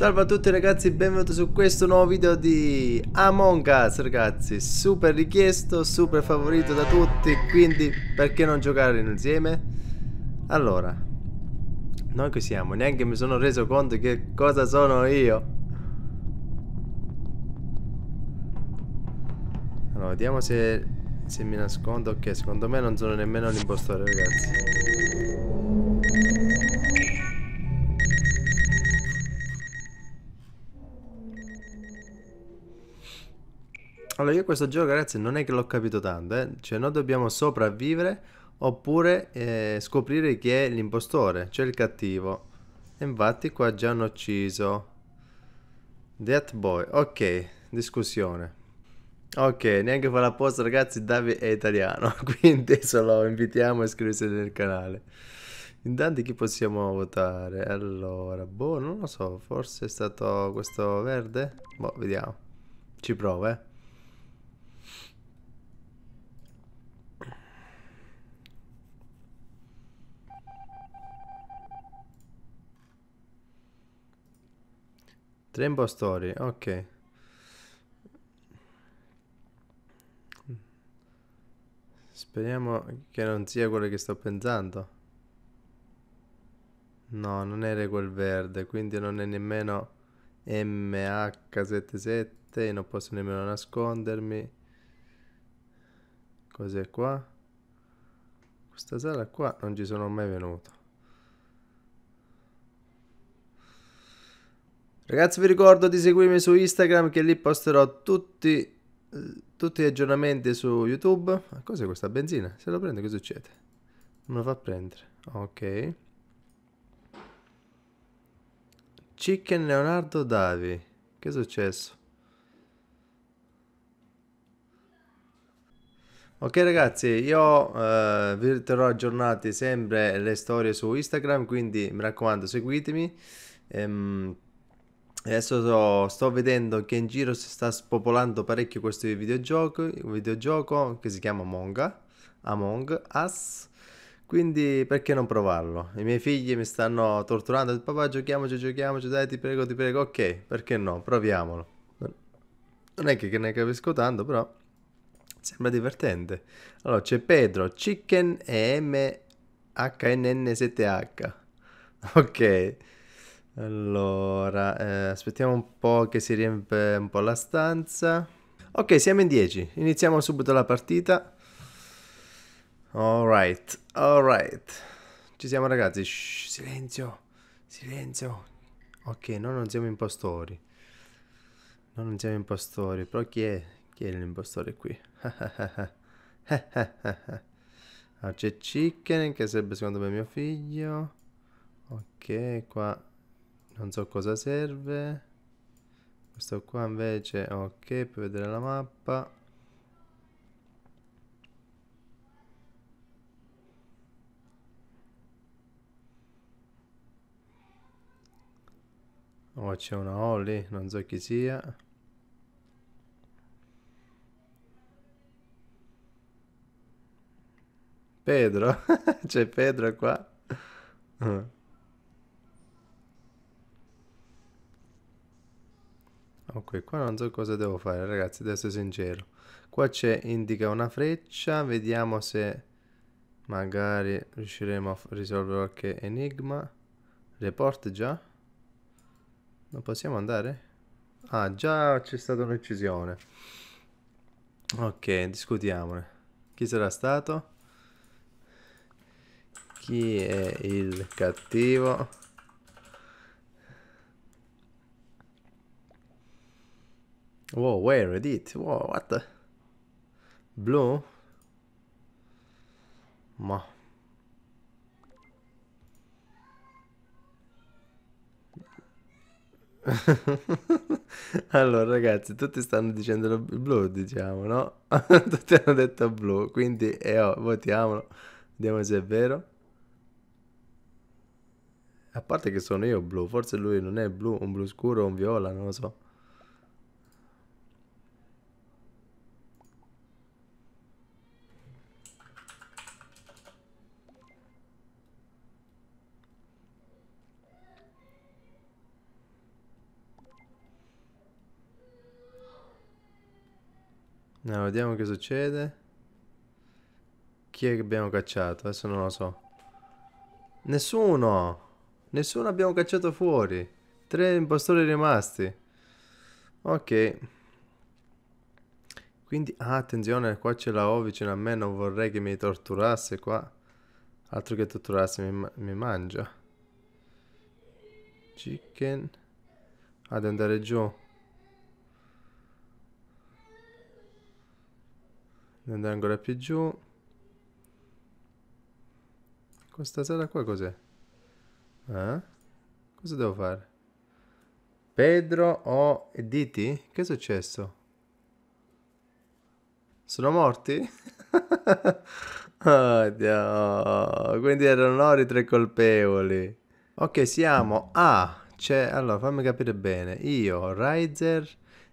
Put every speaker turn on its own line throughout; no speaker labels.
Salve a tutti ragazzi, benvenuti su questo nuovo video di Among Us ragazzi Super richiesto, super favorito da tutti, quindi perché non giocare insieme? Allora, noi che siamo? Neanche mi sono reso conto che cosa sono io Allora, vediamo se, se mi nascondo Ok, secondo me non sono nemmeno un impostore ragazzi Allora, io questo gioco, ragazzi, non è che l'ho capito tanto, eh. Cioè, noi dobbiamo sopravvivere oppure eh, scoprire chi è l'impostore, cioè il cattivo. E infatti qua già hanno ucciso. Death Boy. Ok, discussione. Ok, neanche fa la posta, ragazzi, Davi è italiano, quindi se lo invitiamo a iscriversi nel canale. Intanto chi possiamo votare? Allora, boh, non lo so, forse è stato questo verde? Boh, vediamo. Ci provo, eh. Rainbow Story, ok. Speriamo che non sia quello che sto pensando. No, non era quel verde, quindi non è nemmeno MH77, non posso nemmeno nascondermi. Cos'è qua? Questa sala qua non ci sono mai venuto. Ragazzi vi ricordo di seguirmi su Instagram che lì posterò tutti, tutti gli aggiornamenti su YouTube. cos'è questa benzina? Se la prende cosa succede? Non lo fa prendere. Ok. Chicken Leonardo Davi. Che è successo? Ok ragazzi, io eh, vi terrò aggiornati sempre le storie su Instagram, quindi mi raccomando seguitemi. Ehm, Adesso so, sto vedendo che in giro si sta spopolando parecchio questo videogioco, videogioco che si chiama Monga, Among Us. Quindi perché non provarlo? I miei figli mi stanno torturando, papà giochiamoci, giochiamoci, dai ti prego, ti prego, ok, perché no, proviamolo. Non è che ne capisco tanto, però sembra divertente. Allora c'è Pedro, Chicken e M 7 h Ok, allora, eh, aspettiamo un po' che si riempie un po' la stanza. Ok, siamo in 10. Iniziamo subito la partita. Alright, alright. Ci siamo ragazzi. Shh, silenzio, silenzio. Ok, noi non siamo impostori. Noi non siamo impostori. Però chi è? Chi è l'impostore qui? ah, c'è Chicken, che sarebbe secondo me mio figlio. Ok, qua non so cosa serve questo qua invece ok per vedere la mappa oh c'è una Holly non so chi sia Pedro c'è Pedro qua ah. Ok, qua non so cosa devo fare ragazzi, adesso sincero. Qua c'è, indica una freccia, vediamo se magari riusciremo a risolvere qualche enigma. Report già? Non possiamo andare? Ah, già c'è stata un'uccisione. Ok, discutiamone. Chi sarà stato? Chi è il cattivo? Wow, where is it? Wow, what the? Blue? Ma. allora ragazzi, tutti stanno dicendo blu, diciamo, no? tutti hanno detto blu, quindi eh, oh, votiamolo, vediamo se è vero. A parte che sono io blu, forse lui non è blu, un blu scuro o un viola, non lo so. No, vediamo che succede. Chi è che abbiamo cacciato? Adesso non lo so. Nessuno! Nessuno abbiamo cacciato fuori. Tre impostori rimasti. Ok. Quindi, ah, attenzione, qua c'è la O vicino a me, non vorrei che mi torturasse qua. Altro che torturasse, mi, mi mangia. Chicken. Ah, devo andare giù. andare ancora più giù questa sala qua cos'è? Eh? cosa devo fare? Pedro o Editi? che è successo? sono morti? oh, Dio. quindi erano loro i tre colpevoli ok siamo a ah, c'è allora fammi capire bene io Riser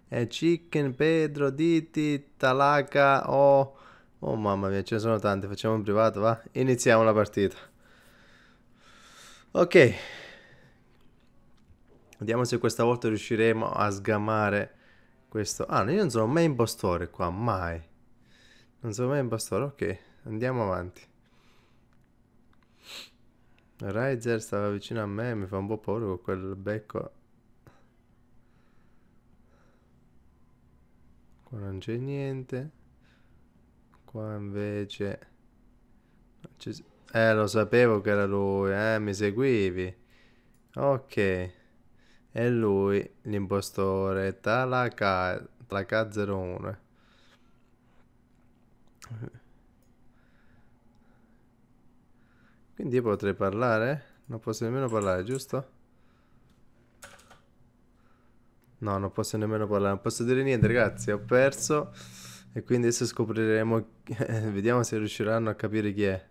eh, Chicken, Pedro, Diti, Talaka oh, oh mamma mia, ce ne sono tante, facciamo in privato, va? Iniziamo la partita. Ok, vediamo se questa volta riusciremo a sgamare questo. Ah, io non sono mai impostore qua, mai. Non sono mai impostore, ok, andiamo avanti. Riser stava vicino a me, mi fa un po' paura con quel becco qua non c'è niente qua invece eh lo sapevo che era lui eh mi seguivi ok e lui l'impostore Talaka Talaka01 quindi io potrei parlare? Non posso nemmeno parlare, giusto? No, non posso nemmeno parlare, non posso dire niente, ragazzi, ho perso. E quindi adesso scopriremo, eh, vediamo se riusciranno a capire chi è.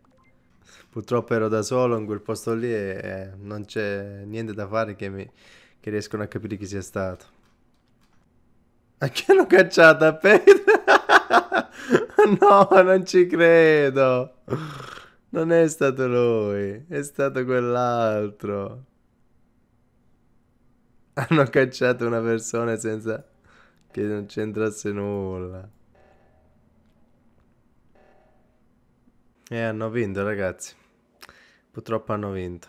Purtroppo ero da solo in quel posto lì e non c'è niente da fare che, mi, che riescono a capire chi sia stato. A chi hanno cacciato a Petra? no, non ci credo. Non è stato lui, è stato quell'altro hanno cacciato una persona senza che non c'entrasse nulla. E eh, hanno vinto, ragazzi. Purtroppo hanno vinto.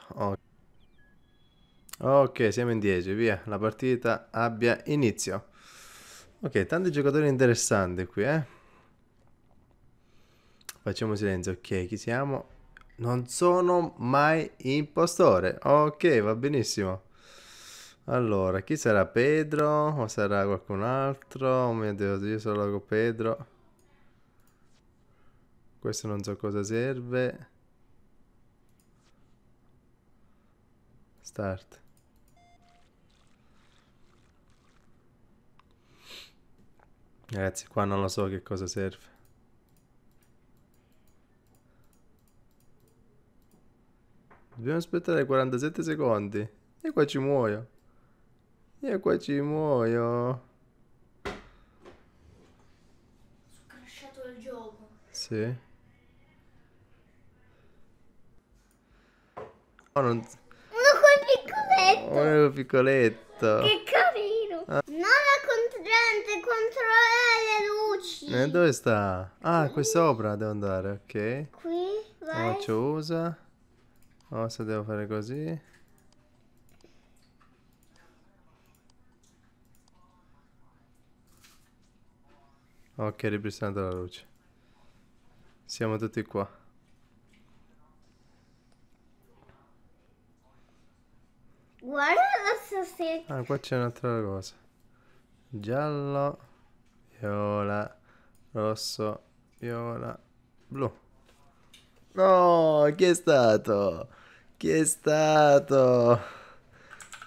Ok, siamo in 10, via. La partita abbia inizio. Ok, tanti giocatori interessanti qui, eh. Facciamo silenzio. Ok, chi siamo? Non sono mai impostore. Ok, va benissimo. Allora, chi sarà Pedro? O sarà qualcun altro? Oh mio Dio, io sono con Pedro. Questo non so cosa serve. Start. Ragazzi, qua non lo so che cosa serve. Dobbiamo aspettare 47 secondi. E qua ci muoio. Io qua ci muoio. Crashato il gioco. Sì. Oh, non... Uno col piccoletto. Uno col piccoletto. Che carino. Ah. Non la controllante, controlla le luci. E eh, dove sta? Ah, qui, qui sopra devo andare, ok. Qui, vai. Faccio oh, usa. Oh, se devo fare così. Ok, ripristinata la luce. Siamo tutti qua. Guarda la salsiccia. Ah, qua c'è un'altra cosa. Giallo, viola, rosso, viola, blu. No, chi è stato? Chi è stato?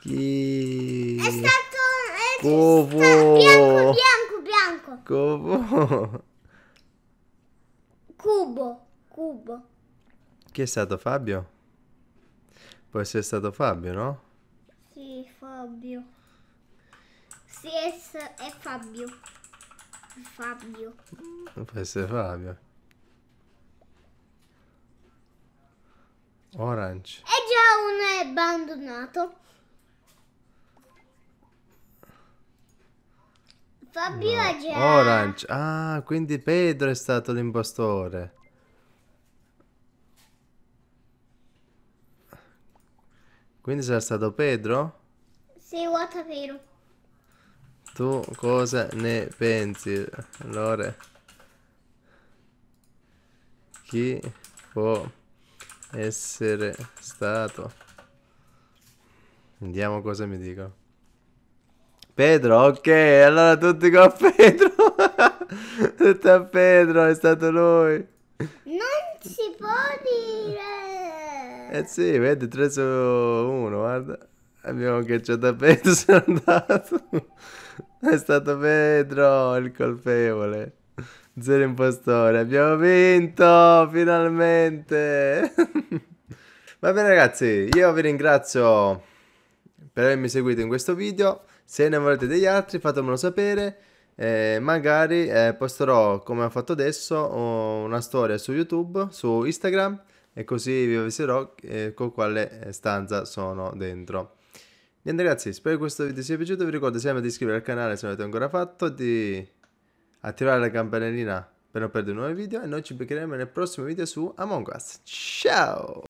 Chi? È stato... È eh, stato... Sta bianco, bianco. Jacopo. Cubo, cubo. Chi è stato Fabio? Può essere stato Fabio, no? Sì, Fabio. Sì, è, è Fabio. Fabio. Può essere Fabio. Orange. È già un abbandonato. Fabio no. Già... Orange. Ah, quindi Pedro è stato l'impostore. Quindi sarà stato Pedro? Sì, guarda vero. Tu cosa ne pensi, Lore? Chi può essere stato? Vediamo cosa mi dicono. Pedro, ok, allora tutti con Pedro. tutti a Pedro, è stato lui. Non si può dire. Eh sì, vedi, 3 su 1, guarda. Abbiamo cacciato a Pedro, sono andato. è stato Pedro il colpevole. Zero impostore, abbiamo vinto finalmente. Va bene ragazzi, io vi ringrazio per avermi seguito in questo video. Se ne volete degli altri fatemelo sapere. Eh, magari eh, posterò come ho fatto adesso una storia su YouTube, su Instagram e così vi avviserò eh, con quale eh, stanza sono dentro. Niente ragazzi, spero che questo video sia piaciuto, vi ricordo sempre di iscrivervi al canale se non l'avete ancora fatto, di attivare la campanellina per non perdere nuovi video e noi ci beccheremo nel prossimo video su Among Us. Ciao!